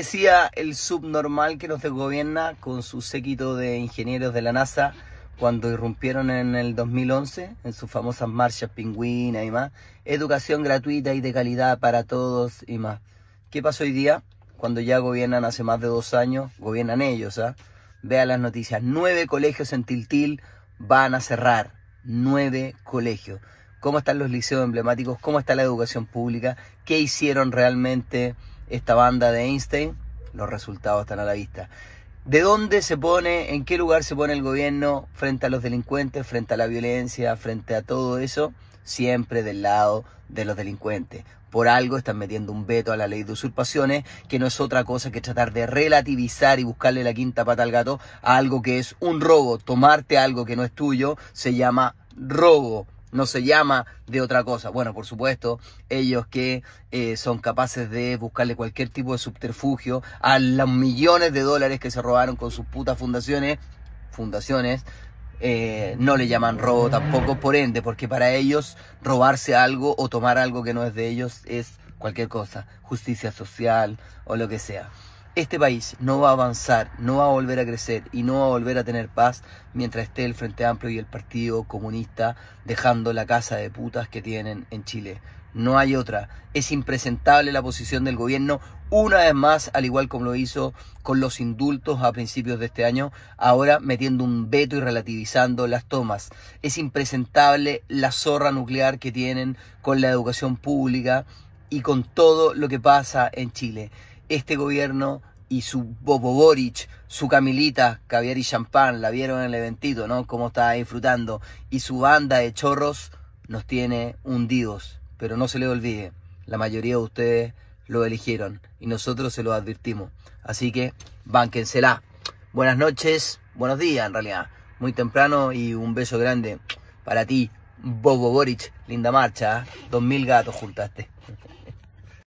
decía el subnormal que nos desgobierna con su séquito de ingenieros de la NASA cuando irrumpieron en el 2011 en sus famosas marchas pingüinas y más? Educación gratuita y de calidad para todos y más. ¿Qué pasó hoy día? Cuando ya gobiernan hace más de dos años, gobiernan ellos, ¿ah? Vea las noticias. Nueve colegios en Tiltil van a cerrar. Nueve colegios cómo están los liceos emblemáticos, cómo está la educación pública, qué hicieron realmente esta banda de Einstein, los resultados están a la vista. ¿De dónde se pone, en qué lugar se pone el gobierno frente a los delincuentes, frente a la violencia, frente a todo eso? Siempre del lado de los delincuentes. Por algo están metiendo un veto a la ley de usurpaciones, que no es otra cosa que tratar de relativizar y buscarle la quinta pata al gato a algo que es un robo. Tomarte algo que no es tuyo se llama robo no se llama de otra cosa. Bueno, por supuesto, ellos que eh, son capaces de buscarle cualquier tipo de subterfugio a los millones de dólares que se robaron con sus putas fundaciones, fundaciones, eh, no le llaman robo tampoco, por ende, porque para ellos robarse algo o tomar algo que no es de ellos es cualquier cosa, justicia social o lo que sea este país no va a avanzar, no va a volver a crecer y no va a volver a tener paz mientras esté el Frente Amplio y el Partido Comunista dejando la casa de putas que tienen en Chile. No hay otra. Es impresentable la posición del gobierno, una vez más, al igual como lo hizo con los indultos a principios de este año, ahora metiendo un veto y relativizando las tomas. Es impresentable la zorra nuclear que tienen con la educación pública y con todo lo que pasa en Chile este gobierno y su Bobo Boric, su Camilita, caviar y champán, la vieron en el eventito, ¿no? Cómo está disfrutando. Y su banda de chorros nos tiene hundidos. Pero no se le olvide, la mayoría de ustedes lo eligieron y nosotros se lo advertimos. Así que, bánquensela. Buenas noches, buenos días en realidad. Muy temprano y un beso grande para ti, Bobo Boric. Linda marcha, ¿eh? dos mil gatos juntaste.